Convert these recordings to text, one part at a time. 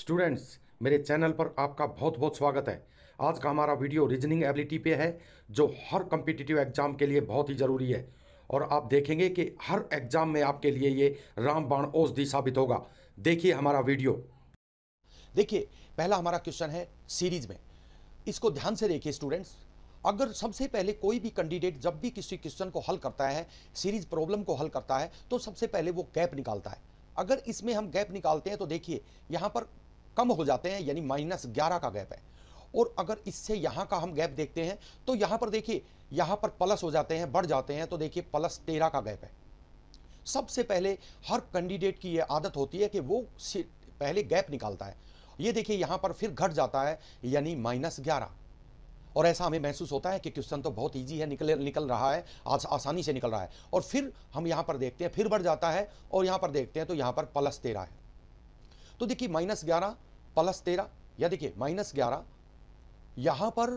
students मेरे channel पर आपका बहुत बहुत स्वागत है आज का हमारा वीडियो रीजनिंग एबिलिटी पे है जो हर कम्पिटिटिव एग्जाम के लिए बहुत ही ज़रूरी है और आप देखेंगे कि हर एग्जाम में आपके लिए ये रामबाण औषधि साबित होगा देखिए हमारा वीडियो देखिए पहला हमारा क्वेश्चन है सीरीज में इसको ध्यान से देखिए स्टूडेंट्स अगर सबसे पहले कोई भी कैंडिडेट जब भी किसी क्वेश्चन को हल करता है सीरीज प्रॉब्लम को हल करता है तो सबसे पहले वो गैप निकालता है अगर इसमें हम गैप निकालते हैं तो देखिए यहाँ पर कम हो जाते हैं यानी माइनस ग्यारह का गैप है और अगर इससे यहाँ का हम गैप देखते हैं तो यहाँ पर देखिए यहाँ पर प्लस हो जाते हैं बढ़ जाते हैं तो देखिए प्लस तेरह का गैप है सबसे पहले हर कैंडिडेट की यह आदत होती है कि वो पहले गैप निकालता है ये देखिए यहाँ पर फिर घट जाता है यानी माइनस ग्यारह और ऐसा हमें महसूस होता है कि क्वेश्चन तो बहुत ईजी है निकल निकल रहा है आज आसानी से निकल रहा है और फिर हम यहाँ पर देखते हैं फिर बढ़ जाता है और यहाँ पर देखते हैं तो यहाँ पर प्लस तेरह है तो देखिए माइनस ग्यारह प्लस तेरह या देखिए माइनस ग्यारह यहां पर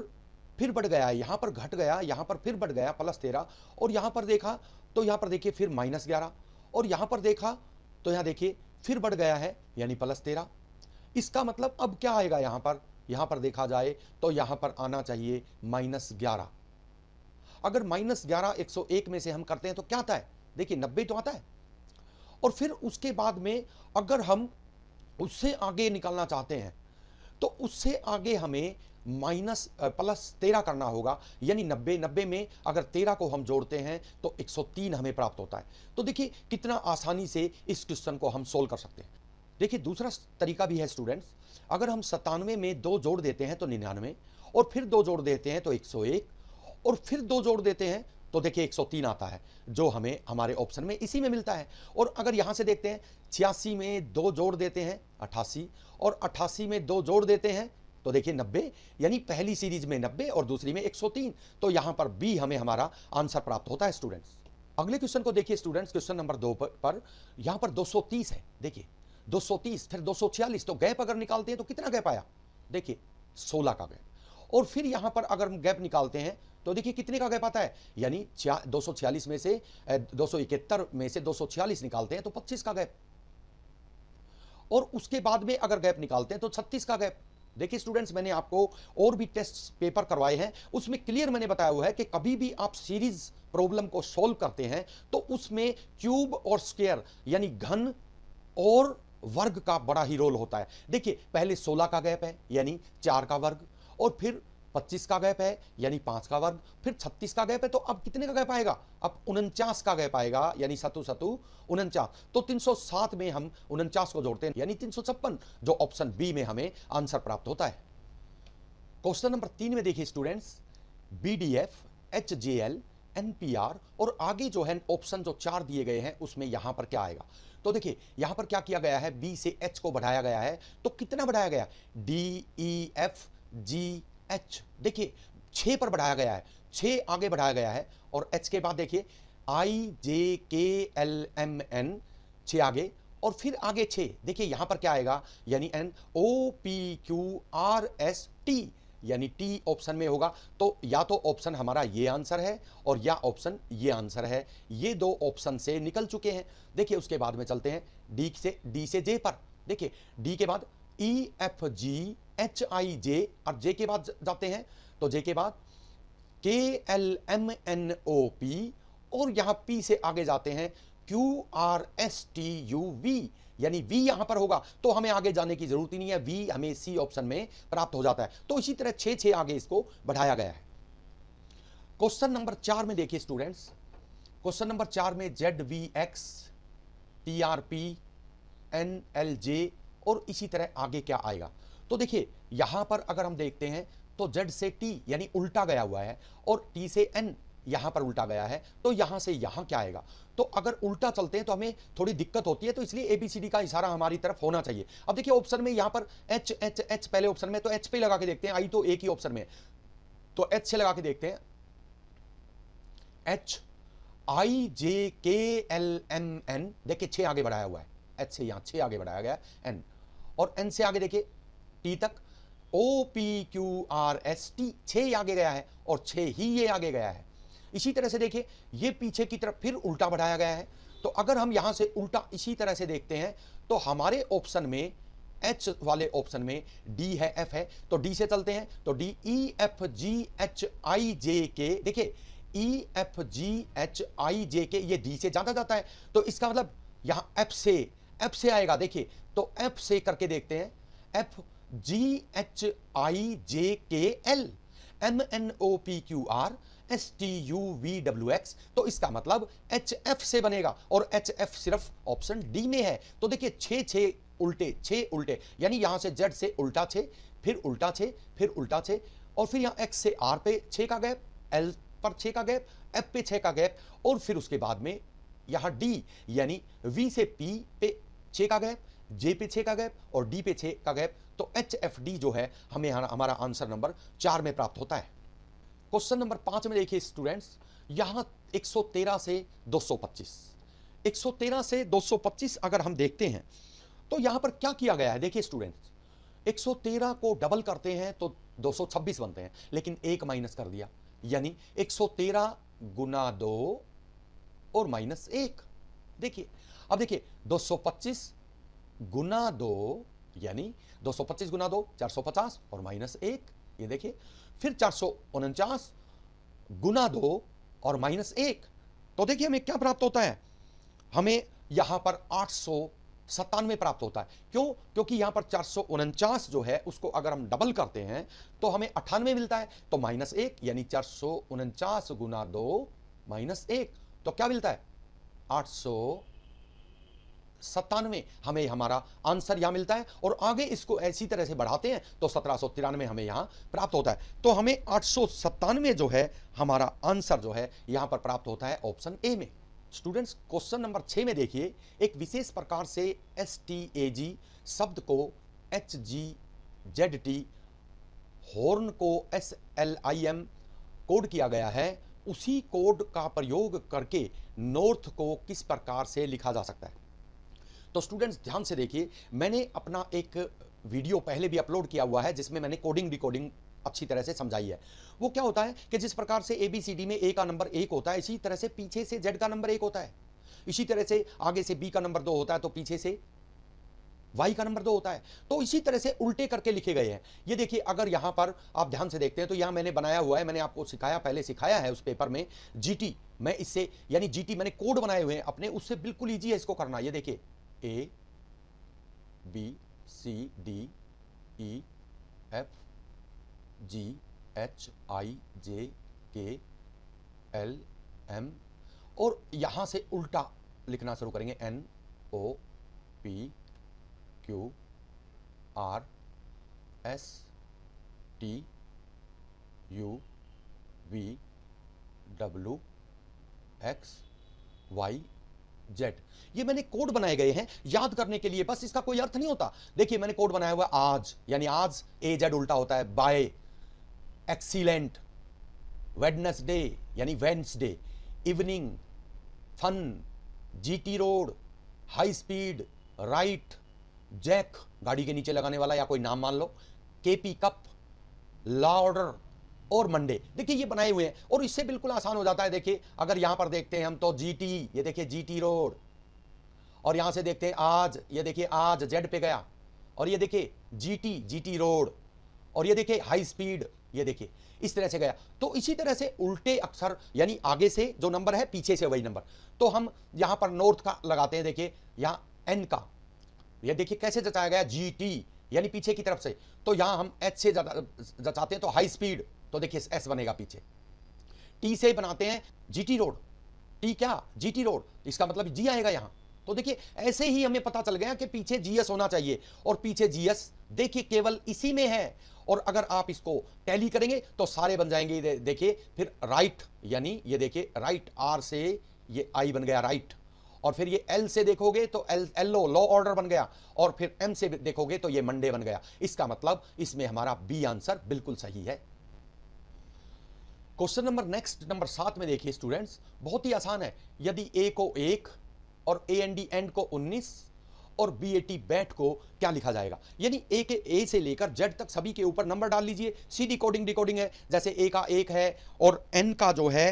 फिर बढ़ गया यहां पर घट गया यहां पर फिर बढ़ गया प्लस तेरह और यहां पर देखा तो यहां पर देखिए फिर माइनस ग्यारह और यहां पर देखा तो यहां देखिए फिर बढ़ गया है यानी प्लस तेरह इसका मतलब अब क्या आएगा यहां पर यहां पर देखा जाए तो यहां पर आना चाहिए माइनस ग्यारह अगर माइनस ग्यारह एक सौ एक में से हम करते हैं तो क्या आता है देखिए नब्बे तो आता है और फिर उसके बाद में अगर हम उससे आगे निकलना चाहते हैं तो उससे आगे हमें माइनस प्लस तेरह करना होगा यानी नब्बे नब्बे में अगर तेरह को हम जोड़ते हैं तो एक सौ तीन हमें प्राप्त होता है तो देखिए कितना आसानी से इस क्वेश्चन को हम सोल्व कर सकते हैं देखिए दूसरा तरीका भी है स्टूडेंट्स अगर हम सतानवे में दो जोड़ देते हैं तो निन्यानवे और फिर दो जोड़ देते हैं तो एक और फिर दो जोड़ देते हैं तो देखिए 103 आता है जो हमें हमारे ऑप्शन में इसी में मिलता है और अगर यहाँ से देखते हैं छियासी में दो जोड़ देते हैं अट्ठासी और अट्ठासी में दो जोड़ देते हैं तो देखिए 90 यानी पहली सीरीज में 90 और दूसरी में 103 तो यहाँ पर बी हमें हमारा आंसर प्राप्त होता है स्टूडेंट्स अगले क्वेश्चन को देखिए स्टूडेंट्स क्वेश्चन नंबर दो पर, पर यहाँ पर तीस है देखिए तीस फिर छियालीस तो गैप अगर निकालते हैं तो कितना गैप आया देखिए सोलह का गैप और फिर यहाँ पर अगर हम गैप निकालते हैं तो देखिए कितने का गैप आता है यानी दो में से दो में से दो निकालते हैं तो पच्चीस का गैप और उसके बाद में अगर गैप निकालते हैं तो छत्तीस का गैप देखिए स्टूडेंट्स मैंने आपको और भी टेस्ट पेपर करवाए हैं उसमें क्लियर मैंने बताया हुआ है कि कभी भी आप सीरीज प्रॉब्लम को सोल्व करते हैं तो उसमें क्यूब और स्क्वेयर यानी घन और वर्ग का बड़ा ही रोल होता है देखिए पहले सोलह का गैप है यानी चार का वर्ग और फिर पच्चीस का गैप है यानी पांच का वर्ग फिर छत्तीस का गैप है तो अब कितने का गैप आएगा अब उनचास का गैप आएगा यानी सतु सतु उनचास तो तीन सौ सात में हम उनचास को जोड़ते हैं यानी तीन सौ छप्पन जो ऑप्शन बी में हमें आंसर प्राप्त होता है क्वेश्चन नंबर तीन में देखिए students B D F H J L N P R और आगे जो है ऑप्शन जो चार दिए गए हैं उसमें यहां पर क्या आएगा तो देखिए यहां पर क्या किया गया है बी से एच को बढ़ाया गया है तो कितना बढ़ाया गया D E F G H देखिए छ पर बढ़ाया गया है छ आगे बढ़ाया गया है और एच के बाद देखिए आई J K L M N छ आगे और फिर आगे छः देखिए यहां पर क्या आएगा यानी N O P Q R S T यानी टी ऑप्शन में होगा तो या तो ऑप्शन हमारा ये आंसर है और या ऑप्शन ये आंसर है ये दो ऑप्शन से निकल चुके हैं देखिए उसके बाद में चलते हैं डी से डी से जे पर देखिए डी के बाद ई एफ जी एच आई जे और जे के बाद जाते हैं तो जे के बाद K L M N O P और यहां पी से आगे जाते हैं Q R S T U V यानी वी यहां पर होगा तो हमें आगे जाने की जरूरत ही नहीं है वी हमें सी ऑप्शन में प्राप्त हो जाता है तो इसी तरह छे छे आगे इसको बढ़ाया गया है क्वेश्चन नंबर चार में देखिए स्टूडेंट्स क्वेश्चन नंबर चार में Z V X T R P N L J और इसी तरह आगे क्या आएगा तो देखिए यहां पर अगर हम देखते हैं तो जेड से टी यानी उल्टा गया हुआ है और टी से एन यहां पर उल्टा गया है तो यहां से यहां क्या आएगा तो अगर उल्टा चलते हैं तो हमें थोड़ी दिक्कत होती है तो इसलिए एबीसीडी का इशारा हमारी तरफ होना चाहिए अब देखिए ऑप्शन में यहां पर एच एच एच पहले ऑप्शन में तो एच पे लगा के देखते हैं आई तो एक ही ऑप्शन में तो एच से लगा के देखते हैं H I J K L M N देखिए छः आगे बढ़ाया हुआ है एच से यहां छः आगे बढ़ाया गया एन और एन से आगे देखिए टी तक O P Q R S T छः आगे गया है और छः ही ये आगे गया है इसी तरह से देखिए ये पीछे की तरफ फिर उल्टा बढ़ाया गया है तो अगर हम यहां से उल्टा इसी तरह से देखते हैं तो हमारे ऑप्शन में एच वाले ऑप्शन में डी है एफ है तो डी से चलते हैं तो D E F G H I J K देखिए ई F G H I J के ये डी से ज्यादा जाता है तो इसका मतलब यहां एफ से एफ से आएगा देखिए तो एफ से करके देखते हैं F G H I J K L M N O P Q R S T U V W X तो इसका मतलब एच एफ से बनेगा और एच एफ सिर्फ ऑप्शन डी में है तो देखिए छे छे उल्टे छे उल्टे यानी यहां से जेड से उल्टा छे फिर उल्टा छे फिर उल्टा छे और फिर यहां एक्स से आर पे छे का गैप एल पर छे का गैप एफ पे छे का गैप और फिर उसके बाद में यहां डी यानी वी से पी पे छः का गैप जे पे छः का गैप और डी पे छः का गैप तो एच एफ डी जो है हमें हमारा आंसर नंबर चार में प्राप्त होता है क्वेश्चन नंबर पाँच में देखिए स्टूडेंट्स यहाँ 113 से 225 113 से 225 अगर हम देखते हैं तो यहाँ पर क्या किया गया है देखिए स्टूडेंट्स 113 को डबल करते हैं तो 226 बनते हैं लेकिन एक माइनस कर दिया यानी 113 गुना दो और माइनस एक देखिए अब देखिए 225 गुना दो यानी 225 गुना दो 450 और माइनस एक ये देखिए फिर चार गुना दो और माइनस एक तो देखिए हमें क्या प्राप्त होता है हमें यहां पर आठ सत्तानवे प्राप्त होता है क्यों क्योंकि यहां पर चार जो है उसको अगर हम डबल करते हैं तो हमें अट्ठानवे मिलता है तो माइनस एक यानी चार गुना दो माइनस एक तो क्या मिलता है आठ सत्तानवे हमें हमारा आंसर यहाँ मिलता है और आगे इसको ऐसी तरह से बढ़ाते हैं तो सत्रह सौ तिरानवे हमें यहाँ प्राप्त होता है तो हमें आठ सौ सत्तानवे जो है हमारा आंसर जो है यहाँ पर प्राप्त होता है ऑप्शन ए में स्टूडेंट्स क्वेश्चन नंबर छः में देखिए एक विशेष प्रकार से एस टी ए जी शब्द को H G Z T horn को S L I M code किया गया है उसी कोड का प्रयोग करके नॉर्थ को किस प्रकार से लिखा जा सकता है तो स्टूडेंट्स ध्यान से देखिए मैंने अपना एक वीडियो पहले भी अपलोड किया हुआ है जिसमें मैंने कोडिंग डिकोडिंग अच्छी तरह से समझाई है वो क्या होता है कि जिस प्रकार से ए बी सी डी में ए का नंबर एक होता है इसी तरह से पीछे से जेड का नंबर एक होता है इसी तरह से आगे से बी का नंबर दो होता है तो पीछे से y का नंबर दो होता है तो इसी तरह से उल्टे करके लिखे गए हैं ये देखिए अगर यहां पर आप ध्यान से देखते हैं तो यहां मैंने बनाया हुआ है मैंने आपको सिखाया पहले सिखाया है उस पेपर में जीटी मैं इससे यानी जीटी मैंने कोड बनाए हुए हैं अपने उससे बिल्कुल ईजी है इसको करना ये देखिए A B C D E F G H I J K L M और यहाँ से उल्टा लिखना शुरू करेंगे N O P Q R S T U V W X Y Z ये मैंने कोड बनाए गए हैं याद करने के लिए बस इसका कोई अर्थ नहीं होता देखिए मैंने कोड बनाया हुआ आज यानी आज ए जेड उल्टा होता है बाय एक्सीलेंट वेडनेसडे यानी Wednesday evening fun GT road high speed right jack गाड़ी के नीचे लगाने वाला या कोई नाम मान लो केपी कप लॉ ऑर्डर और मंडे देखिए ये बनाए हुए हैं और इससे बिल्कुल आसान हो जाता है देखिए अगर यहां पर देखते हैं हम तो जीटी ये देखिए जीटी रोड और यहां से देखते हैं आज ये देखिए आज जेड पे गया और ये देखिए जीटी जीटी रोड और ये देखिए हाई स्पीड ये देखिए इस तरह से गया तो इसी तरह से उल्टे अक्षर यानी आगे से जो नंबर है पीछे से वही नंबर तो हम यहां पर नॉर्थ का लगाते हैं देखिए यहां एन का ये देखिए कैसे जचाया गया जी टी यानी पीछे की तरफ से तो यहां हम एच से जचाते हैं तो हाई स्पीड तो देखिए एस बनेगा पीछे टी से बनाते हैं जीटी रोड टी क्या जीटी रोड इसका मतलब जी आएगा यहां तो देखिए ऐसे ही हमें पता चल गया कि पीछे जीएस होना चाहिए और पीछे जीएस देखिए केवल इसी में है और अगर आप इसको टैली करेंगे तो सारे बन जाएंगे दे, देखिए फिर राइट यानी ये देखिए राइट आर से ये आई बन गया राइट और फिर ये एल से देखोगे तो एल एलो लॉ ऑर्डर बन गया और फिर एम से देखोगे तो ये मंडे बन गया इसका मतलब इसमें हमारा बी आंसर बिल्कुल सही है क्वेश्चन नंबर नेक्स्ट नंबर सात में देखिए स्टूडेंट्स बहुत ही आसान है यदि ए को एक और ए एन डी एंड को उन्नीस और बी ए टी बैट को क्या लिखा जाएगा यानी ए के ए से लेकर जेड तक सभी के ऊपर नंबर डाल लीजिए सीधी कोडिंग डिकोडिंग है जैसे ए का एक है और एन का जो है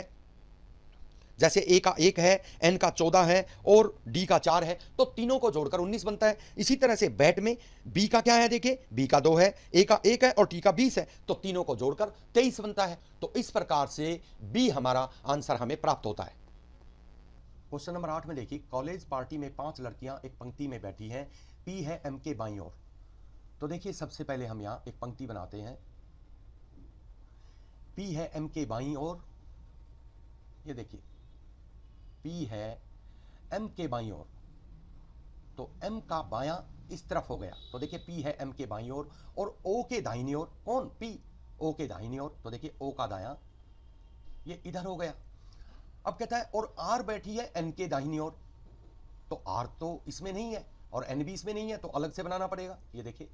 जैसे ए का एक है एन का चौदह है और डी का चार है तो तीनों को जोड़कर उन्नीस बनता है इसी तरह से बैट में बी का क्या है देखिए बी का दो है ए का एक है और टी का बीस है तो तीनों को जोड़कर तेईस बनता है तो इस प्रकार से बी हमारा आंसर हमें प्राप्त होता है क्वेश्चन नंबर आठ में देखिए कॉलेज पार्टी में पांच लड़कियां एक पंक्ति में बैठी हैं पी है एम के बाई और तो देखिए सबसे पहले हम यहां एक पंक्ति बनाते हैं पी है एम के बाई और ये देखिए पी है एम के बाई और तो एम का बायां इस तरफ हो गया तो देखिए पी है एम के बाई और और ओ के दाहिनी ओर कौन पी ओ के दाहिनी ओर तो देखिए ओ का दाया ये इधर हो गया अब कहता है और आर बैठी है एन के दाहिनी ओर तो आर तो इसमें नहीं है और एन भी इसमें नहीं है तो अलग से बनाना पड़ेगा ये देखिए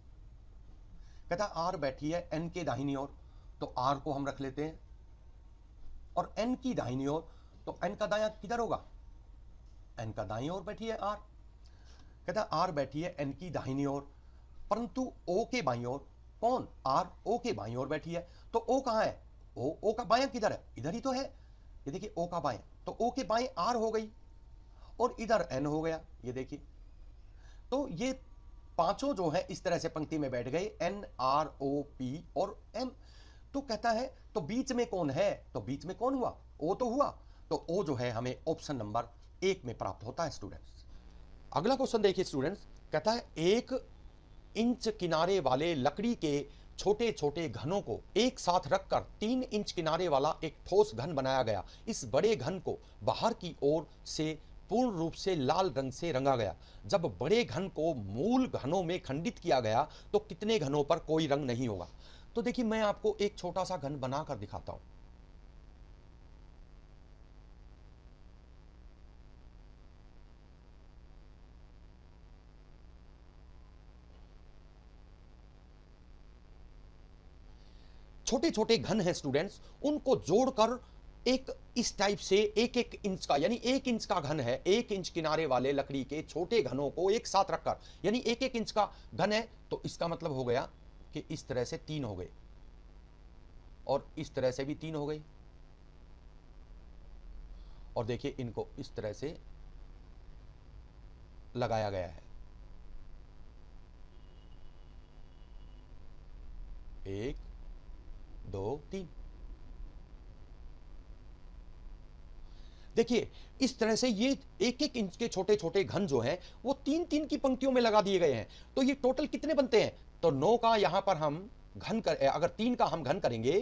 कहता है आर बैठी है एन के दाहिनी ओर तो आर को हम रख लेते हैं और एन की दाहिनी ओर तो एन का दाया किधर होगा एन का दाई ओर बैठी है आर कहता आर बैठी है एन की दाहिनी ओर परंतु ओ के बाई ओर कौन आर ओ के बाई ओर बैठी है तो ओ कहाँ है ओ ओ का बाया किधर है इधर ही तो है ये देखिए ओ का बाया तो ओ के बाएं आर हो गई और इधर एन हो गया ये देखिए तो ये पांचों जो है इस तरह से पंक्ति में बैठ गए एन आर ओ पी और एम तो कहता है तो बीच में कौन है तो बीच में कौन हुआ ओ तो हुआ तो ओ जो है हमें ऑप्शन नंबर एक में प्राप्त होता है स्टूडेंट्स अगला क्वेश्चन देखिए स्टूडेंट्स कहता है एक इंच किनारे वाले लकड़ी के छोटे छोटे घनों को एक साथ रखकर तीन इंच किनारे वाला एक ठोस घन बनाया गया इस बड़े घन को बाहर की ओर से पूर्ण रूप से लाल रंग से रंगा गया जब बड़े घन को मूल घनों में खंडित किया गया तो कितने घनों पर कोई रंग नहीं होगा तो देखिए मैं आपको एक छोटा सा घन बनाकर दिखाता हूँ छोटे छोटे घन हैं स्टूडेंट्स उनको जोड़कर एक इस टाइप से एक एक इंच का यानी एक इंच का घन है एक इंच किनारे वाले लकड़ी के छोटे घनों को एक साथ रखकर यानी एक एक इंच का घन है तो इसका मतलब हो गया कि इस तरह से तीन हो गए और इस तरह से भी तीन हो गई और देखिए इनको इस तरह से लगाया गया है एक दो तीन देखिए इस तरह से ये एक एक इंच के छोटे छोटे घन जो हैं वो तीन तीन की पंक्तियों में लगा दिए गए हैं तो ये टोटल कितने बनते हैं तो नौ का यहां पर हम घन कर अगर तीन का हम घन करेंगे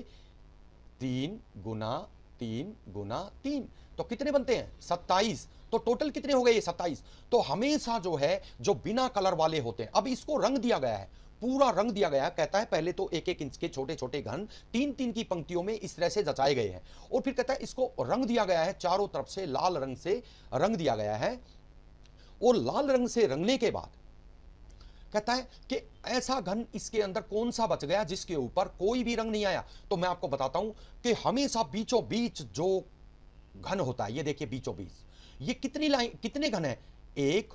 तीन गुना तीन गुना तीन तो कितने बनते हैं सत्ताईस तो टोटल कितने हो गए ये सत्ताईस तो हमेशा जो है जो बिना कलर वाले होते हैं अब इसको रंग दिया गया है पूरा रंग दिया गया कहता है पहले तो एक एक इंच के छोटे छोटे घन तीन तीन की पंक्तियों में इस तरह से जचाए गए हैं और फिर कहता है इसको रंग दिया गया है चारों तरफ से लाल रंग से रंग दिया गया है और लाल रंग से रंगने के बाद कहता है कि ऐसा घन इसके अंदर कौन सा बच गया जिसके ऊपर कोई भी रंग नहीं आया तो मैं आपको बताता हूं कि हमेशा बीचों बीच जो घन होता है ये देखिए बीचों बीच ये कितनी लाइन कितने घन है एक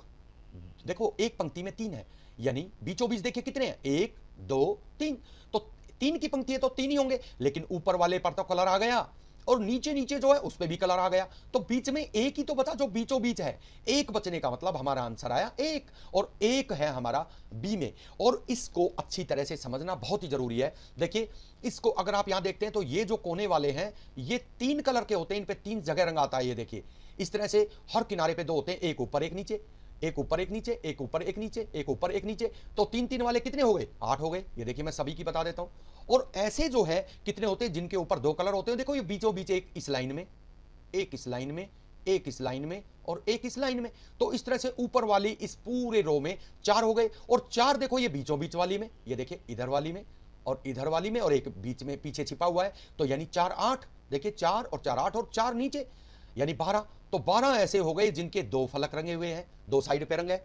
देखो एक पंक्ति में तीन है यानी बीचों बीच देखिए कितने हैं एक दो तीन तो तीन की पंक्ति है तो तीन ही होंगे लेकिन ऊपर वाले पर तो कलर आ गया और नीचे नीचे जो है उस पर भी कलर आ गया तो बीच में एक ही तो बचा जो बीचों बीच है एक बचने का मतलब हमारा आंसर आया एक और एक है हमारा बी में और इसको अच्छी तरह से समझना बहुत ही जरूरी है देखिए इसको अगर आप यहां देखते हैं तो ये जो कोने वाले हैं ये तीन कलर के होते हैं इन पर तीन जगह रंग आता है ये देखिए इस तरह से हर किनारे पे दो होते हैं एक ऊपर एक नीचे एक ऊपर एक नीचे एक ऊपर एक नीचे एक ऊपर एक नीचे तो तीन तीन वाले कितने हो गए आठ हो गए ये देखिए मैं सभी की बता देता हूं और ऐसे जो है कितने होते हैं जिनके ऊपर दो कलर होते हैं देखो ये बीचों बीच एक इस लाइन में एक इस लाइन में एक इस लाइन में और एक इस लाइन में तो इस तरह से ऊपर वाली इस पूरे रो में चार हो गए और चार देखो ये बीचों बीच वाली में ये देखिए इधर वाली में और इधर वाली में और एक बीच में पीछे छिपा हुआ है तो यानी चार आठ देखिए चार और चार आठ और चार नीचे यानी बारह तो 12 ऐसे हो गए जिनके दो फलक रंगे हुए हैं दो साइड पे रंग है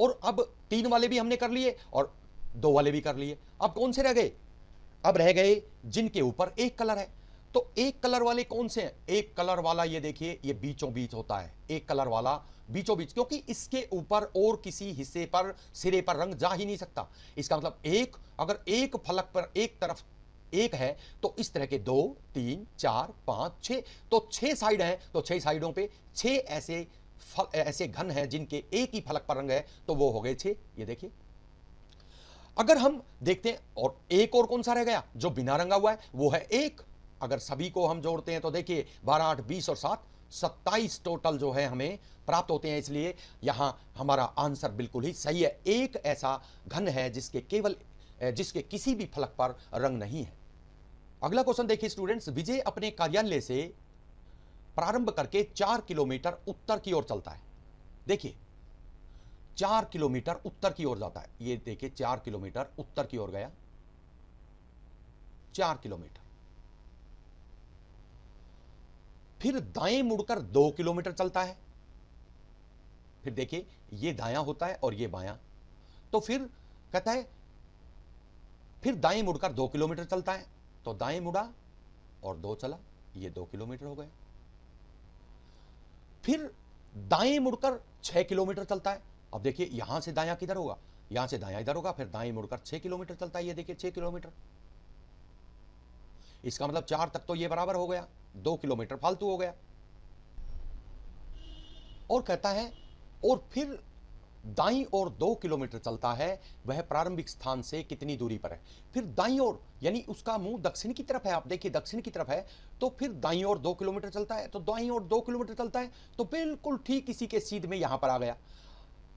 और अब तीन वाले भी हमने कर लिए और दो वाले भी कर लिए अब कौन से रह गए अब रह गए जिनके ऊपर एक कलर है तो एक कलर वाले कौन से हैं एक कलर वाला ये देखिए ये बीचों बीच होता है एक कलर वाला बीचों बीच क्योंकि इसके ऊपर और किसी हिस्से पर सिरे पर रंग जा ही नहीं सकता इसका मतलब एक अगर एक फलक पर एक तरफ एक है तो इस तरह के दो तीन चार पाँच छः तो छः साइड हैं तो छः साइडों पे छः ऐसे फल ऐसे घन हैं जिनके एक ही फलक पर रंग है तो वो हो गए छः ये देखिए अगर हम देखते हैं और एक और कौन सा रह गया जो बिना रंगा हुआ है वो है एक अगर सभी को हम जोड़ते हैं तो देखिए बारह आठ बीस और सात सत्ताईस टोटल जो है हमें प्राप्त होते हैं इसलिए यहाँ हमारा आंसर बिल्कुल ही सही है एक ऐसा घन है जिसके केवल जिसके किसी भी फलक पर रंग नहीं है अगला क्वेश्चन देखिए स्टूडेंट्स विजय अपने कार्यालय से प्रारंभ करके चार किलोमीटर उत्तर की ओर चलता है देखिए चार किलोमीटर उत्तर की ओर जाता है ये देखिए चार किलोमीटर उत्तर की ओर गया चार किलोमीटर फिर दाएं मुड़कर दो किलोमीटर चलता है फिर देखिए ये दाया होता है और ये बाया तो फिर कहता है फिर दाएं मुड़कर दो किलोमीटर चलता है तो दाएं मुड़ा और दो चला ये दो किलोमीटर हो गया फिर दाएं मुड़कर छह किलोमीटर चलता है अब देखिए यहां से दाया किधर होगा यहां से दाया इधर होगा फिर दाएं मुड़कर छह किलोमीटर चलता है ये देखिए छह किलोमीटर इसका मतलब चार तक तो ये बराबर हो गया दो किलोमीटर फालतू हो गया और कहता है और फिर दाई और दो किलोमीटर चलता है वह प्रारंभिक स्थान से कितनी दूरी पर है फिर दाई और यानी उसका मुंह दक्षिण की तरफ है आप देखिए दक्षिण की तरफ है तो फिर दाई और दो किलोमीटर चलता है तो दाई और दो किलोमीटर चलता है तो बिल्कुल ठीक इसी के सीध में यहां पर आ गया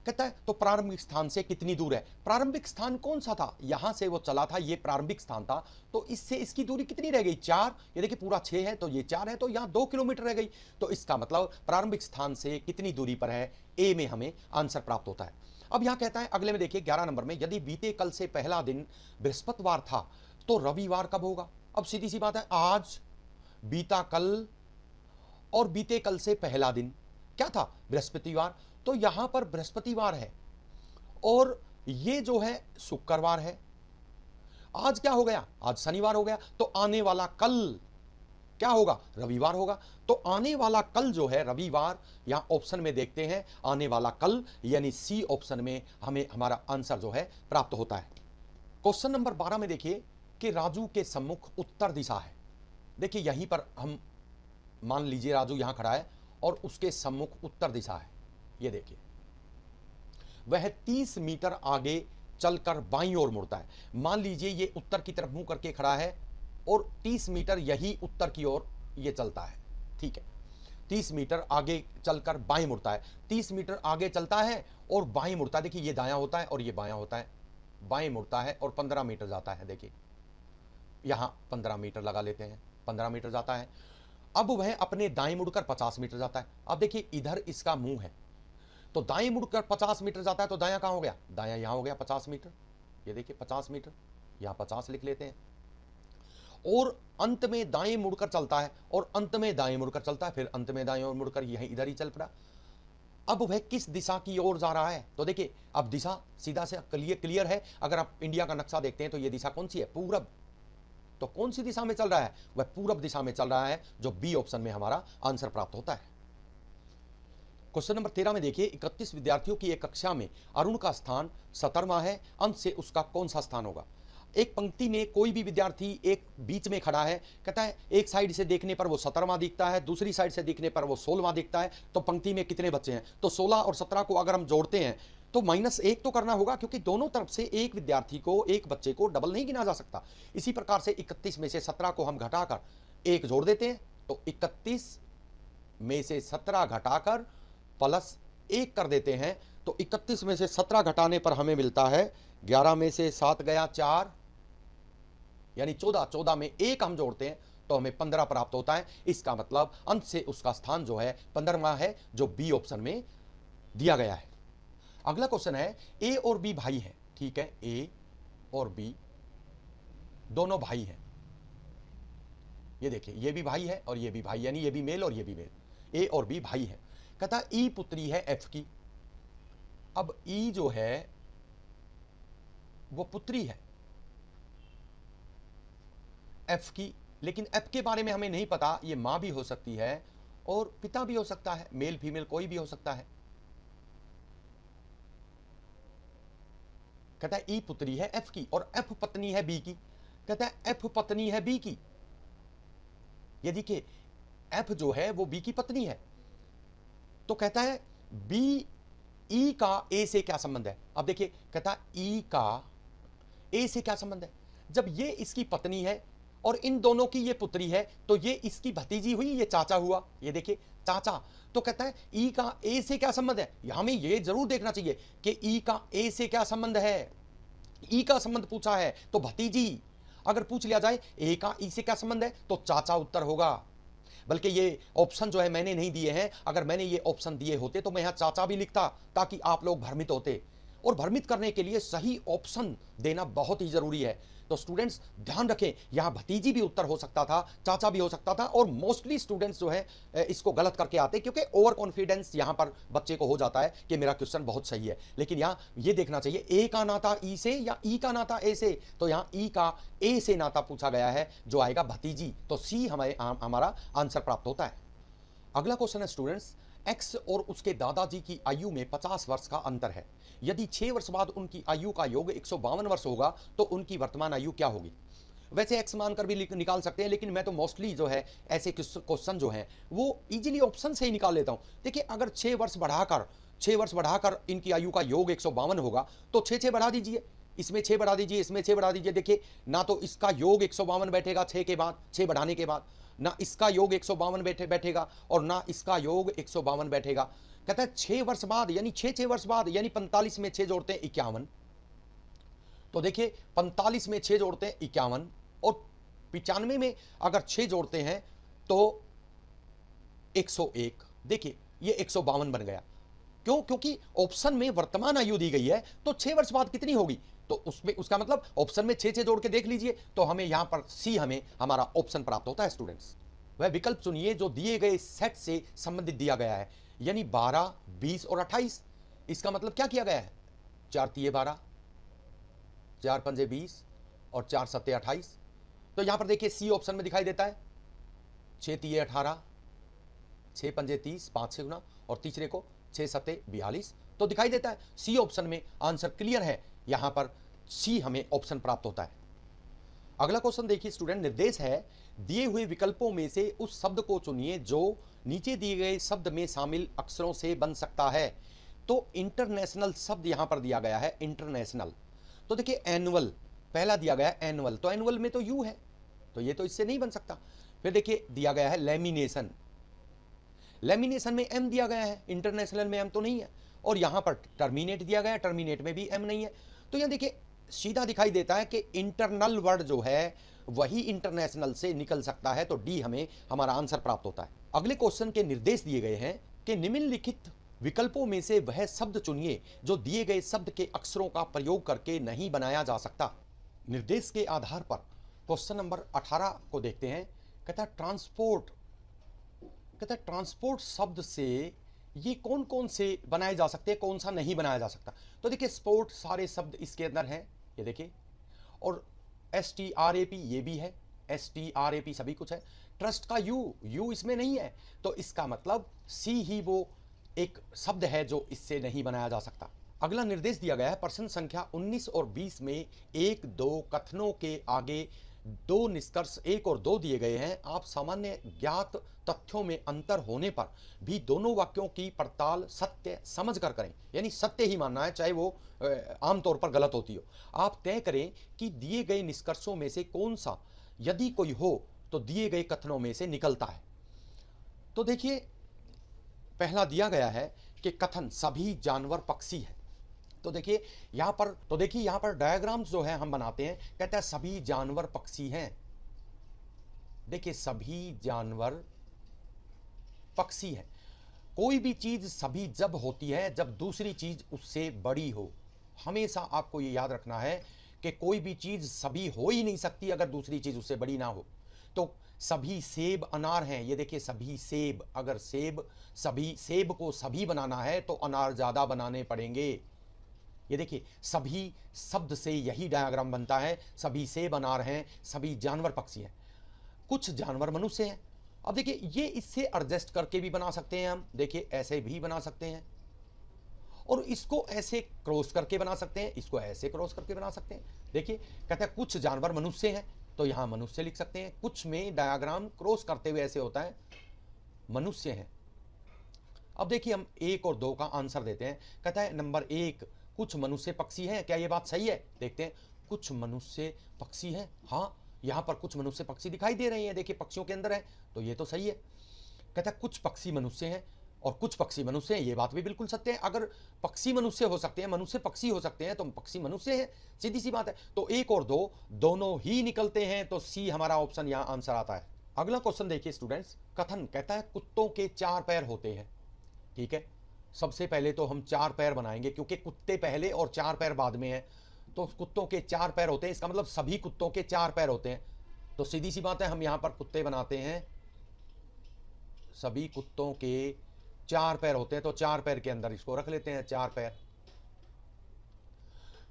कहता है तो प्रारंभिक स्थान से कितनी दूर है प्रारंभिक स्थान कौन सा था यहां से वो चला था ये प्रारंभिक स्थान था तो इससे इसकी दूरी कितनी रह गई चार ये देखिए पूरा छह है तो ये चार है तो यहां दो किलोमीटर रह गई तो इसका मतलब प्रारंभिक स्थान से कितनी दूरी पर है ए में हमें आंसर प्राप्त होता है अब यहां कहता है अगले में देखिए ग्यारह नंबर में यदि बीते कल से पहला दिन बृहस्पतिवार था तो रविवार कब होगा अब सीधी सी बात है आज बीता कल और बीते कल से पहला दिन क्या था बृहस्पतिवार तो यहां पर बृहस्पतिवार है और ये जो है शुक्रवार है आज क्या हो गया आज शनिवार हो गया तो आने वाला कल क्या होगा रविवार होगा तो आने वाला कल जो है रविवार यहां ऑप्शन में देखते हैं आने वाला कल यानी सी ऑप्शन में हमें हमारा आंसर जो है प्राप्त होता है क्वेश्चन नंबर बारह में देखिए कि राजू के सम्मुख उत्तर दिशा है देखिए यहीं पर हम मान लीजिए राजू यहां खड़ा है और उसके सम्मुख उत्तर दिशा है ये देखिए वह तीस मीटर आगे चलकर बाई ओर मुड़ता है मान लीजिए ये उत्तर की तरफ मुंह करके खड़ा है और 30 मीटर यही उत्तर की ओर ये चलता है ठीक है 30 मीटर आगे चलकर बाई मुड़ता है 30 मीटर आगे चलता है और बाई मुड़ता है देखिए ये दाया होता है और ये बाया होता है बाई मुड़ता है और पंद्रह मीटर जाता है देखिए यहां पंद्रह मीटर लगा लेते हैं पंद्रह मीटर जाता है अब वह अपने दाएं मुड़कर पचास मीटर जाता है अब देखिए इधर इसका मुंह है तो दाई मुड़कर 50 मीटर जाता है तो दाया कहाँ हो गया दाया यहां हो गया 50 मीटर ये देखिए 50 मीटर यहां 50 लिख लेते हैं और अंत में दाएं मुड़कर चलता है और अंत में दाएं मुड़कर चलता है फिर अंत में दाएं और मुड़कर यही इधर ही चल पड़ा अब वह किस दिशा की ओर जा रहा है तो देखिए अब दिशा सीधा से क्लियर क्लियर है अगर आप इंडिया का नक्शा देखते हैं तो यह दिशा कौन सी है पूरब तो कौन सी दिशा में चल रहा है वह पूरब दिशा में चल रहा है जो बी ऑप्शन में हमारा आंसर प्राप्त होता है क्वेश्चन नंबर तेरह में देखिए इकतीस विद्यार्थियों की एक कक्षा में अरुण का स्थान सतरवा है अंत से उसका कौन सा स्थान होगा एक पंक्ति में कोई भी विद्यार्थी एक बीच में खड़ा है कहता है एक साइड से देखने पर वो सत्रहवा दिखता है दूसरी साइड से देखने पर वो सोलवा दिखता है तो पंक्ति में कितने बच्चे हैं तो सोलह और सत्रह को अगर हम जोड़ते हैं तो माइनस एक तो करना होगा क्योंकि दोनों तरफ से एक विद्यार्थी को एक बच्चे को डबल नहीं गिना जा सकता इसी प्रकार से इकतीस में से सत्रह को हम घटाकर एक जोड़ देते हैं तो इकतीस में से सत्रह घटाकर प्लस एक कर देते हैं तो 31 में से 17 घटाने पर हमें मिलता है 11 में से सात गया चार यानी 14 14 में एक हम जोड़ते हैं तो हमें 15 प्राप्त होता है इसका मतलब अंत से उसका स्थान जो है पंद्रहवा है जो बी ऑप्शन में दिया गया है अगला क्वेश्चन है ए और बी भाई हैं ठीक है ए और बी दोनों भाई हैं ये देखिए ये भी भाई है और ये भी भाई यानी ये भी मेल और ये भी मेल ए और बी भाई है कहता ई पुत्री है एफ की अब ई जो है वो पुत्री है एफ की लेकिन एफ के बारे में हमें नहीं पता ये मां भी हो सकती है और पिता भी हो सकता है मेल फीमेल कोई भी हो सकता है कहता है ई पुत्री है एफ की और एफ पत्नी है बी की कहता है एफ पत्नी है बी की यदि के एफ जो है वो बी की पत्नी है तो कहता है बी ई e का ए से क्या संबंध है अब देखिए कहता ई e का ए से क्या संबंध है जब ये इसकी पत्नी है और इन दोनों की ये पुत्री है तो ये इसकी भतीजी हुई ये चाचा हुआ ये देखिए चाचा तो कहता है ई e का ए से क्या संबंध है हमें ये जरूर देखना चाहिए कि ई का ए से क्या संबंध है ई का संबंध पूछा है तो भतीजी अगर पूछ लिया जाए ए का ई से क्या संबंध है तो चाचा उत्तर होगा बल्कि ये ऑप्शन जो है मैंने नहीं दिए हैं अगर मैंने ये ऑप्शन दिए होते तो मैं यहाँ चाचा भी लिखता ताकि आप लोग भ्रमित होते और भ्रमित करने के लिए सही ऑप्शन देना बहुत ही ज़रूरी है तो स्टूडेंट्स ध्यान रखें यहाँ भतीजी भी उत्तर हो सकता था चाचा भी हो सकता था और मोस्टली स्टूडेंट्स जो है इसको गलत करके आते क्योंकि ओवर कॉन्फिडेंस यहाँ पर बच्चे को हो जाता है कि मेरा क्वेश्चन बहुत सही है लेकिन यहाँ ये देखना चाहिए ए का नाता ई से या ई का नाता ए से तो यहाँ ई का ए से नाता पूछा गया है जो आएगा भतीजी तो सी हमारे हमारा आंसर प्राप्त होता है अगला क्वेश्चन है स्टूडेंट्स एक्स और उसके दादाजी की आयु में 50 वर्ष का अंतर है यदि 6 वर्ष बाद उनकी आयु का योग एक वर्ष होगा तो उनकी वर्तमान आयु क्या होगी वैसे एक्स मानकर भी निकाल सकते हैं लेकिन मैं तो मोस्टली जो है ऐसे क्वेश्चन जो हैं वो इजीली ऑप्शन से ही निकाल लेता हूँ देखिए अगर छः वर्ष बढ़ाकर छः वर्ष बढ़ाकर इनकी आयु का योग एक होगा तो छः छः बढ़ा दीजिए इसमें छः बढ़ा दीजिए इसमें छः बढ़ा दीजिए देखिए ना तो इसका योग एक बैठेगा छः के बाद छः बढ़ाने के बाद ना इसका योग एक बैठे बैठेगा और ना इसका योग एक बैठेगा कहता है छह वर्ष बाद यानी छह छह वर्ष बाद यानी पैंतालीस में छह जोड़ते हैं इक्यावन तो देखिए पैंतालीस में छह जोड़ते हैं इक्यावन और पिचानवे में अगर छह जोड़ते हैं तो 101 देखिए ये एक बन गया क्यों क्योंकि ऑप्शन में वर्तमान आयु दी गई है तो छह वर्ष बाद कितनी होगी तो उसमें उसका मतलब ऑप्शन में छे छे जोड़ के देख लीजिए तो हमें यहां पर सी हमें हमारा ऑप्शन प्राप्त होता है स्टूडेंट्स वह विकल्प सुनिए जो दिए गए सेट से संबंधित दिया गया है यानी 12, 20 और 28 इसका मतलब क्या किया गया है चार तीय बारह चार पंजे बीस और चार सत्य अट्ठाईस तो यहां पर देखिए सी ऑप्शन में दिखाई देता है छ तीय अठारह छः पंजे तीस पांच छह गुना और तीसरे को छह सत्य बयालीस तो दिखाई देता है सी ऑप्शन में आंसर क्लियर है यहां पर सी हमें ऑप्शन प्राप्त होता है अगला क्वेश्चन देखिए स्टूडेंट निर्देश है दिए हुए विकल्पों में से उस शब्द को चुनिए जो नीचे दिए गए शब्द में शामिल अक्षरों से बन सकता है तो इंटरनेशनल शब्द यहां पर दिया गया है इंटरनेशनल तो देखिए एनुअल पहला दिया गया एनुअल तो एनुअल में तो यू है तो ये तो इससे नहीं बन सकता फिर देखिए दिया गया है लेमिनेशन लेमिनेशन में एम दिया गया है इंटरनेशनल में एम तो नहीं है और यहां पर टर्मिनेट दिया गया टर्मिनेट में भी एम नहीं है तो यहां देखिए सीधा दिखाई देता है कि इंटरनल वर्ड जो है वही इंटरनेशनल से निकल सकता है तो डी हमें हमारा आंसर प्राप्त होता है अगले क्वेश्चन के निर्देश दिए गए हैं कि निम्नलिखित विकल्पों में से वह शब्द चुनिए जो दिए गए शब्द के अक्षरों का प्रयोग करके नहीं बनाया जा सकता निर्देश के आधार पर क्वेश्चन नंबर 18 को देखते हैं कहता ट्रांसपोर्ट कहता ट्रांसपोर्ट शब्द से ये कौन कौन से बनाए जा सकते हैं कौन सा नहीं बनाया जा सकता तो देखिए स्पोर्ट सारे शब्द इसके अंदर हैं ये देखिए और S T R A P ये भी है S T R A P सभी कुछ है ट्रस्ट का यू यू इसमें नहीं है तो इसका मतलब सी ही वो एक शब्द है जो इससे नहीं बनाया जा सकता अगला निर्देश दिया गया है प्रश्न संख्या 19 और 20 में एक दो कथनों के आगे दो निष्कर्ष एक और दो दिए गए हैं आप सामान्य ज्ञात तथ्यों में अंतर होने पर भी दोनों वाक्यों की पड़ताल सत्य समझ कर करें यानी सत्य ही मानना है चाहे वो आमतौर पर गलत होती हो आप तय करें कि दिए गए निष्कर्षों में से कौन सा यदि कोई हो तो दिए गए कथनों में से निकलता है तो देखिए पहला दिया गया है कि कथन सभी जानवर पक्षी है तो देखिए यहाँ पर तो देखिए यहाँ पर डायग्राम जो है हम बनाते हैं कहते हैं सभी जानवर पक्षी हैं देखिए सभी जानवर पक्षी हैं कोई भी चीज़ सभी जब होती है जब दूसरी चीज़ उससे बड़ी हो हमेशा आपको ये याद रखना है कि कोई भी चीज़ सभी हो ही नहीं सकती अगर दूसरी चीज़ उससे बड़ी ना हो तो सभी सेब अनार हैं ये देखिए सभी सेब अगर सेब सभी सेब को सभी बनाना है तो अनार ज़्यादा बनाने पड़ेंगे ये देखिए सभी शब्द से यही डायग्राम बनता है सभी से बना रहे हैं सभी जानवर पक्षी हैं कुछ जानवर मनुष्य हैं अब देखिए ये इससे एडजस्ट करके भी बना सकते हैं हम देखिए ऐसे भी बना सकते हैं और इसको ऐसे क्रॉस करके बना सकते हैं इसको ऐसे क्रॉस करके बना सकते हैं देखिए कहते हैं कुछ जानवर मनुष्य हैं तो यहाँ मनुष्य लिख सकते हैं कुछ में डायग्राम क्रॉस करते हुए ऐसे होता है मनुष्य हैं अब देखिए हम एक और दो का आंसर देते हैं कहता है नंबर एक कुछ मनुष्य पक्षी हैं क्या ये बात सही है देखते हैं कुछ मनुष्य पक्षी हैं हाँ यहाँ पर कुछ मनुष्य पक्षी दिखाई दे रहे हैं देखिए पक्षियों के अंदर है तो ये तो सही है कहता कुछ पक्षी मनुष्य हैं और कुछ पक्षी मनुष्य हैं ये बात भी बिल्कुल सत्य है अगर पक्षी मनुष्य हो सकते हैं मनुष्य पक्षी हो सकते हैं तो पक्षी मनुष्य हैं सीधी सी बात है तो एक और दो दोनों ही निकलते हैं तो सी हमारा ऑप्शन यहाँ आंसर आता है अगला क्वेश्चन देखिए स्टूडेंट्स कथन कहता है कुत्तों के चार पैर होते हैं ठीक है सबसे पहले तो हम चार पैर बनाएंगे क्योंकि कुत्ते पहले और चार पैर बाद में है तो कुत्तों के चार पैर होते हैं इसका मतलब सभी कुत्तों के चार पैर होते हैं तो सीधी सी बात है हम यहाँ पर कुत्ते बनाते हैं सभी कुत्तों के चार पैर होते हैं तो चार पैर के अंदर इसको रख लेते हैं चार पैर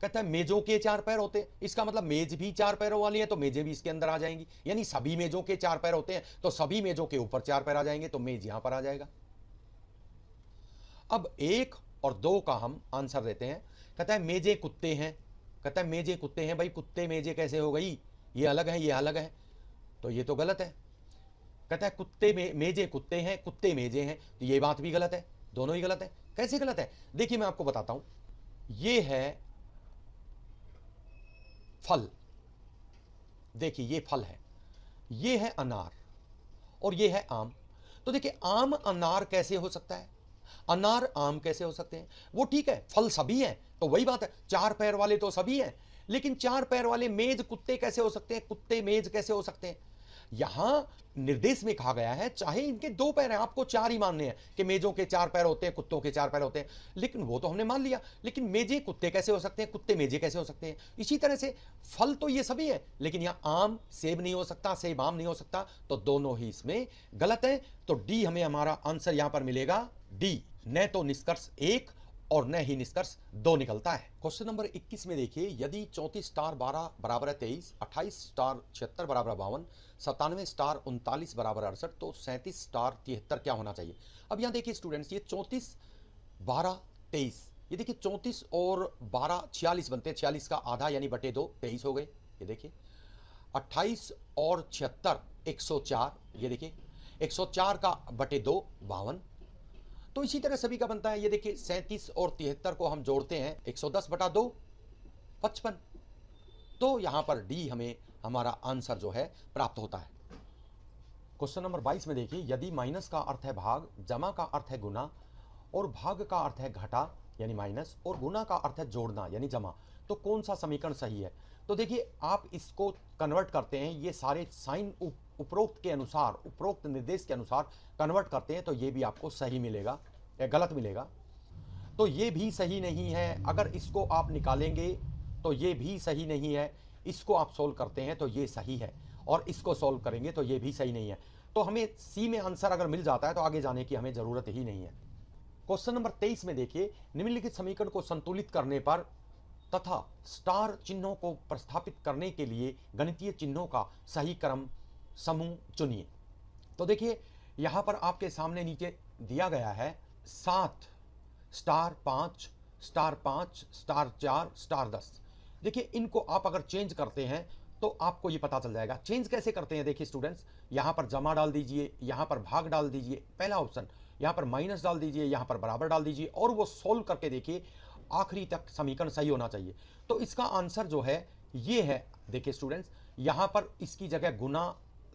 कहता है मेजों के चार पैर होते हैं इसका मतलब मेज भी चार पैरों वाली है तो मेजें भी इसके अंदर आ जाएंगी यानी सभी मेजों के चार पैर होते हैं तो सभी मेजों के ऊपर चार पैर आ जाएंगे तो मेज यहां पर आ जाएगा अब एक और दो का हम आंसर देते हैं कहता है मेजे कुत्ते हैं कहता है मेजे कुत्ते हैं भाई कुत्ते मेजे कैसे हो गई ये अलग है ये अलग है तो ये तो गलत है कहता है कुत्ते में मेजे कुत्ते हैं कुत्ते मेजे हैं तो ये बात भी गलत है दोनों ही गलत है कैसे गलत है देखिए मैं आपको बताता हूं ये है फल देखिए ये फल है ये है अनार और ये है आम तो देखिए आम अनार कैसे हो सकता है अनार आम कैसे हो सकते हैं वो ठीक है फल सभी हैं तो वही बात है चार पैर वाले तो सभी हैं लेकिन चार पैर वाले मेज कुत्ते कैसे हो सकते हैं कुत्ते मेज कैसे हो सकते हैं यहां निर्देश में कहा गया है चाहे इनके दो पैर हैं आपको चार ही मानने हैं कि मेजों के चार पैर होते हैं कुत्तों के चार पैर होते हैं लेकिन वो तो हमने मान लिया लेकिन मेजे कुत्ते कैसे हो सकते हैं कुत्ते मेजे कैसे हो सकते हैं इसी तरह से फल तो ये सभी है लेकिन यहां आम सेब नहीं हो सकता सेब आम नहीं हो सकता तो दोनों ही इसमें गलत है तो डी हमें हमारा आंसर यहां पर मिलेगा डी न तो निष्कर्ष एक और न ही निष्कर्ष दो निकलता है क्वेश्चन नंबर 21 में देखिए यदि चौंतीस स्टार 12 बराबर है तेईस अट्ठाईस स्टार छिहत्तर बराबर बावन सत्तानवे स्टार उनतालीस बराबर अड़सठ तो सैंतीस स्टार तिहत्तर क्या होना चाहिए अब यहाँ देखिए स्टूडेंट्स ये चौंतीस बारह तेईस ये देखिए चौंतीस और बारह छियालीस बनते हैं छियालीस का आधा यानी बटे दो तेईस हो गए ये देखिए अट्ठाईस और छिहत्तर एक सौ चार ये देखिए एक सौ चार का बटे दो बावन तो इसी तरह सभी का बनता है ये देखिए सैंतीस और तिहत्तर को हम जोड़ते हैं एक सौ दस बटा दो पचपन तो यहां पर डी हमें हमारा आंसर जो है प्राप्त होता है क्वेश्चन नंबर बाईस में देखिए यदि माइनस का अर्थ है भाग जमा का अर्थ है गुना और भाग का अर्थ है घटा यानी माइनस और गुना का अर्थ है जोड़ना यानी जमा तो कौन सा समीकरण सही है तो देखिए आप इसको कन्वर्ट करते हैं ये सारे साइन उपरोक्त के अनुसार उपरोक्त निर्देश के अनुसार कन्वर्ट करते हैं तो ये भी आपको सही मिलेगा या गलत मिलेगा तो ये भी सही नहीं है अगर इसको आप निकालेंगे तो ये भी सही नहीं है इसको आप सोल्व करते हैं तो ये सही है और इसको सोल्व करेंगे तो ये भी सही नहीं है तो हमें सी में आंसर अगर मिल जाता है तो आगे जाने की हमें ज़रूरत ही नहीं है क्वेश्चन नंबर तेईस में देखिए निम्नलिखित समीकरण को संतुलित करने पर तथा स्टार चिन्हों को प्रस्थापित करने के लिए गणितीय चिन्हों का सही क्रम समूह चुनिए तो देखिए यहां पर आपके सामने नीचे दिया गया है सात स्टार पांच स्टार पांच स्टार चार स्टार दस देखिए इनको आप अगर चेंज करते हैं तो आपको ये पता चल जाएगा चेंज कैसे करते हैं देखिए स्टूडेंट्स यहां पर जमा डाल दीजिए यहां पर भाग डाल दीजिए पहला ऑप्शन यहां पर माइनस डाल दीजिए यहां पर बराबर डाल दीजिए और वो सोल्व करके देखिए आखिरी तक समीकरण सही होना चाहिए तो इसका आंसर जो है ये है देखिए स्टूडेंट्स यहां पर इसकी जगह गुना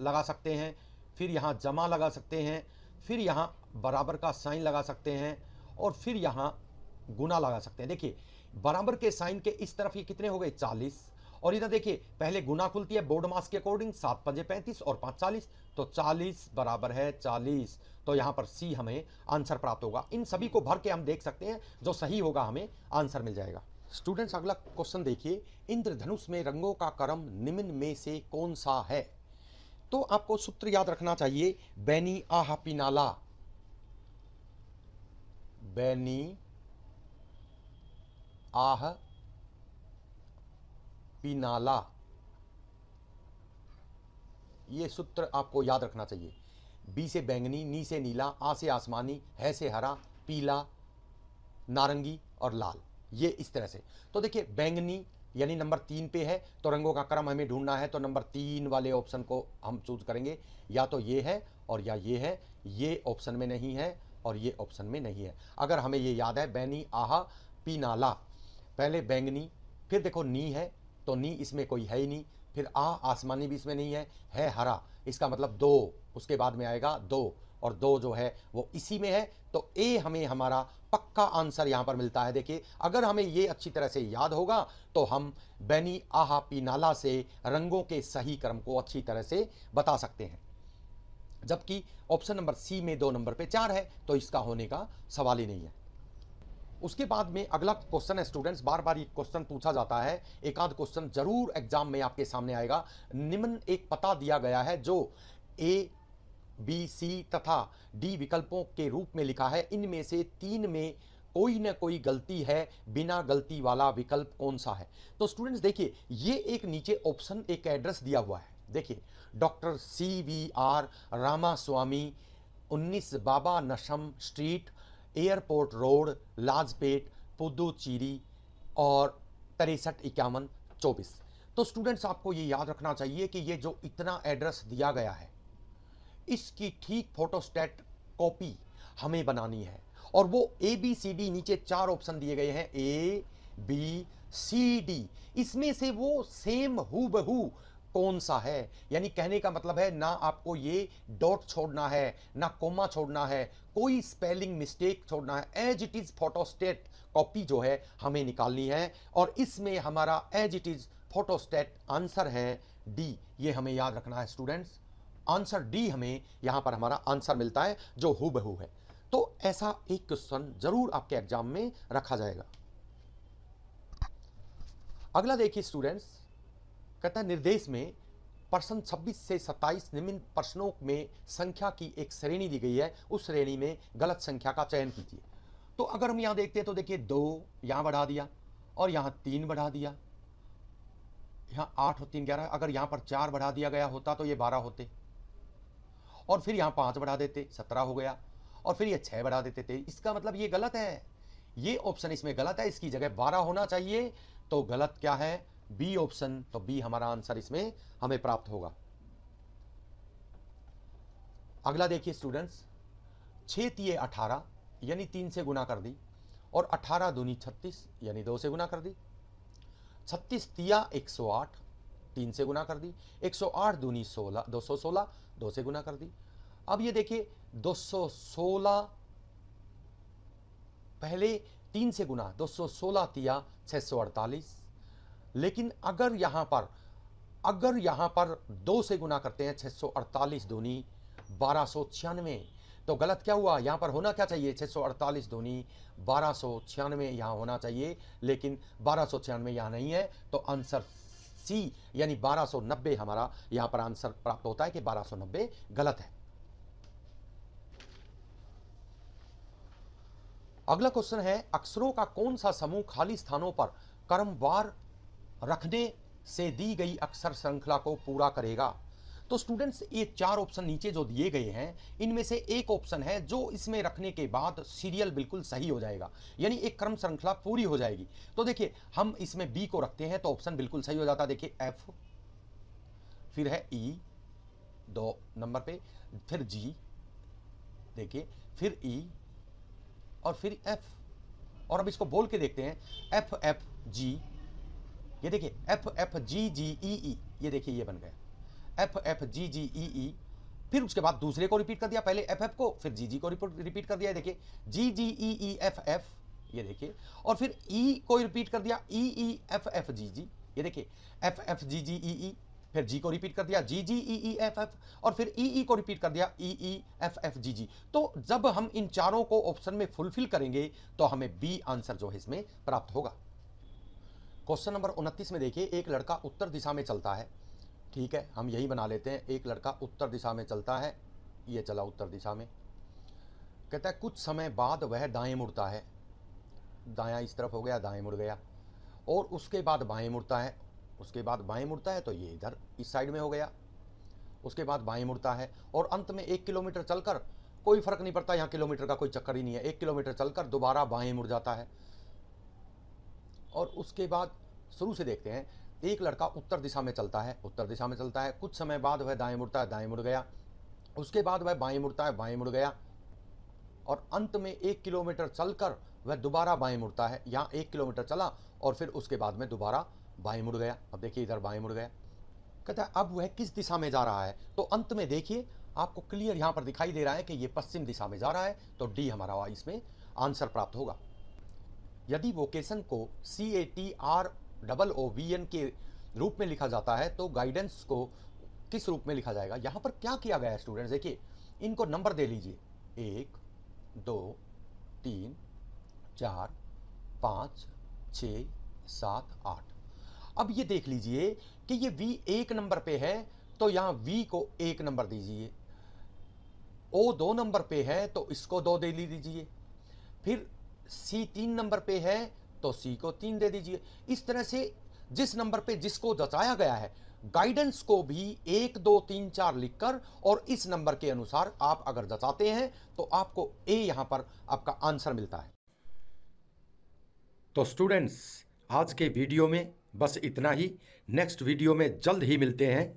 लगा सकते हैं फिर यहाँ जमा लगा सकते हैं फिर यहाँ बराबर का साइन लगा सकते हैं और फिर यहाँ गुना लगा सकते हैं देखिए बराबर के साइन के इस तरफ ये कितने हो गए चालीस और इधर देखिए पहले गुना खुलती है बोर्ड मास के अकॉर्डिंग सात पंजे पैंतीस और पाँच चालीस तो चालीस बराबर है चालीस तो यहाँ पर सी हमें आंसर प्राप्त होगा इन सभी को भर के हम देख सकते हैं जो सही होगा हमें आंसर मिल जाएगा स्टूडेंट्स अगला क्वेश्चन देखिए इंद्रधनुष में रंगों का क्रम निम्न में से कौन सा है तो आपको सूत्र याद रखना चाहिए बैनी आहा पिनाला बैनी आह पिनाला ये सूत्र आपको याद रखना चाहिए बी से बैंगनी नी से नीला आ से आसमानी है से हरा पीला नारंगी और लाल ये इस तरह से तो देखिए बैंगनी यानी नंबर तीन पे है तो रंगों का क्रम हमें ढूंढना है तो नंबर तीन वाले ऑप्शन को हम चूज करेंगे या तो ये है और या ये है ये ऑप्शन में नहीं है और ये ऑप्शन में नहीं है अगर हमें ये याद है बैनी आहा पीनाला पहले बैंगनी फिर देखो नी है तो नी इसमें कोई है ही नहीं फिर आ आसमानी भी इसमें नहीं है है हरा इसका मतलब दो उसके बाद में आएगा दो और दो जो है वो इसी में है तो ए हमें हमारा पक्का आंसर यहाँ पर मिलता है देखिए अगर हमें ये अच्छी तरह से याद होगा तो हम बैनी आहा पीनाला से रंगों के सही क्रम को अच्छी तरह से बता सकते हैं जबकि ऑप्शन नंबर सी में दो नंबर पे चार है तो इसका होने का सवाल ही नहीं है उसके बाद में अगला क्वेश्चन है स्टूडेंट्स बार बार ये क्वेश्चन पूछा जाता है एक आध क्वेश्चन जरूर एग्जाम में आपके सामने आएगा निम्न एक पता दिया गया है जो ए बी सी तथा डी विकल्पों के रूप में लिखा है इनमें से तीन में कोई ना कोई गलती है बिना गलती वाला विकल्प कौन सा है तो स्टूडेंट्स देखिए ये एक नीचे ऑप्शन एक एड्रेस दिया हुआ है देखिए doctor C V R Ramaswamy उन्नीस बाबा नशम street airport road Lawspet Puducherry और तिरसठ इक्यावन चौबीस तो स्टूडेंट्स आपको ये याद रखना चाहिए कि ये जो इतना एड्रेस दिया गया है इसकी ठीक फोटोस्टेट कॉपी हमें बनानी है और वो ए बी सी डी नीचे चार ऑप्शन दिए गए हैं ए बी सी डी इसमें से वो सेम हू बहू कौन सा है यानी कहने का मतलब है ना आपको ये डॉट छोड़ना है ना कोमा छोड़ना है कोई स्पेलिंग मिस्टेक छोड़ना है as it is photostat copy जो है हमें निकालनी है और इसमें हमारा as it is photostat answer है डी ये हमें याद रखना है स्टूडेंट्स आंसर डी हमें यहां पर हमारा आंसर मिलता है जो हु है तो ऐसा एक क्वेश्चन जरूर आपके एग्जाम में रखा जाएगा अगला देखिए स्टूडेंट्स है निर्देश में प्रश्न 26 से 27 निम्न प्रश्नों में संख्या की एक श्रेणी दी गई है उस श्रेणी में गलत संख्या का चयन कीजिए तो अगर हम यहां देखते हैं तो देखिए दो यहां बढ़ा दिया और यहां तीन बढ़ा दिया यहां आठ और तीन ग्यारह अगर यहां पर चार बढ़ा दिया गया होता तो ये बारह होते और फिर यहाँ पाँच बढ़ा देते सत्रह हो गया और फिर ये छः बढ़ा देते थे इसका मतलब ये गलत है ये ऑप्शन इसमें गलत है इसकी जगह बारह होना चाहिए तो गलत क्या है बी ऑप्शन तो बी हमारा आंसर इसमें हमें प्राप्त होगा अगला देखिए स्टूडेंट्स छः तीय अठारह यानी तीन से गुना कर दी और अठारह दूनी छत्तीस यानी दो से गुना कर दी छत्तीस तिया एक सौ आठ तीन से गुना कर दी एक सौ आठ दूनी सोलह दो सौ सोलह दो से गुना कर दी अब ये देखिए 216 पहले तीन से गुना 216 तिया 648 लेकिन अगर यहाँ पर अगर यहाँ पर दो से गुना करते हैं 648 धोनी बारह सौ छियानवे तो गलत क्या हुआ यहाँ पर होना क्या चाहिए 648 धोनी बारह सौ छियानवे यहाँ होना चाहिए लेकिन बारह सौ छियानवे यहाँ नहीं है तो आंसर सी यानी 1290 हमारा यहां पर आंसर प्राप्त होता है कि 1290 गलत है अगला क्वेश्चन है अक्षरों का कौन सा समूह खाली स्थानों पर कर्मवार रखने से दी गई अक्षर श्रृंखला को पूरा करेगा तो स्टूडेंट्स ये चार ऑप्शन नीचे जो दिए गए हैं इनमें से एक ऑप्शन है जो इसमें रखने के बाद सीरियल बिल्कुल सही हो जाएगा यानी एक क्रम श्रृंखला पूरी हो जाएगी तो देखिए हम इसमें बी को रखते हैं तो ऑप्शन बिल्कुल सही हो जाता है देखिए एफ फिर है ई e, दो नंबर पे फिर जी देखिए फिर ई e, और फिर एफ और अब इसको बोल के देखते हैं एफ एफ जी ये देखिए एफ एफ जी जी ई ई ये देखिए ये बन गया एफ एफ जी जी ई ई फिर उसके बाद दूसरे को रिपीट कर दिया पहले एफ एफ को फिर जी जी को रिपीट कर दिया देखिए जी जी ई ई एफ एफ ये देखिए और फिर ई e को रिपीट कर दिया ई ई एफ एफ जी जी ये देखिए एफ एफ जी जी ई ई फिर जी को रिपीट कर दिया जी जी ई ई एफ एफ और फिर ई e, ई e को रिपीट कर दिया ई ई एफ एफ जी जी तो जब हम इन चारों को ऑप्शन में फुलफिल करेंगे तो हमें बी आंसर जो है इसमें प्राप्त होगा क्वेश्चन नंबर उनतीस में देखिए एक लड़का उत्तर दिशा में चलता है ठीक है हम यही बना लेते हैं एक लड़का उत्तर दिशा में चलता है ये चला उत्तर दिशा में कहता है कुछ समय बाद वह दाएं मुड़ता है दाया इस तरफ हो गया दाएं मुड़ गया और उसके बाद बाएं मुड़ता है उसके बाद बाएं मुड़ता है तो ये इधर इस साइड में हो गया उसके बाद बाएं मुड़ता है और अंत में एक किलोमीटर चलकर कोई फर्क नहीं पड़ता यहाँ किलोमीटर का कोई चक्कर ही नहीं है एक किलोमीटर चलकर दोबारा बाएं मुड़ जाता है और उसके बाद शुरू से देखते हैं एक लड़का उत्तर दिशा में चलता है उत्तर दिशा में चलता है कुछ समय बाद वह दाएं मुड़ता है दाएं मुड़ गया उसके बाद वह बाएं मुड़ता है बाएं मुड़ गया और अंत में एक किलोमीटर चलकर वह दोबारा बाएं मुड़ता है यहाँ एक किलोमीटर चला और फिर उसके बाद में दोबारा बाएं मुड़ गया अब देखिए इधर बाएं मुड़ गया कहता है अब वह किस दिशा में जा रहा है तो अंत में देखिए आपको क्लियर यहाँ पर दिखाई दे रहा है कि ये पश्चिम दिशा में जा रहा है तो डी हमारा इसमें आंसर प्राप्त होगा यदि वोकेशन को C A T R double O V N के रूप में लिखा जाता है तो गाइडेंस को किस रूप में लिखा जाएगा यहाँ पर क्या किया गया है स्टूडेंट्स देखिए इनको नंबर दे लीजिए एक दो तीन चार पाँच छ सात आठ अब ये देख लीजिए कि ये V एक नंबर पे है तो यहाँ V को एक नंबर दीजिए O दो नंबर पे है तो इसको दो दे दीजिए फिर C तीन नंबर पे है तो सी को तीन दे दीजिए इस तरह से जिस नंबर पे जिसको जताया गया है गाइडेंस को भी एक दो तीन चार लिखकर और इस नंबर के अनुसार आप अगर जताते हैं तो आपको ए यहां पर आपका आंसर मिलता है तो स्टूडेंट्स आज के वीडियो में बस इतना ही नेक्स्ट वीडियो में जल्द ही मिलते हैं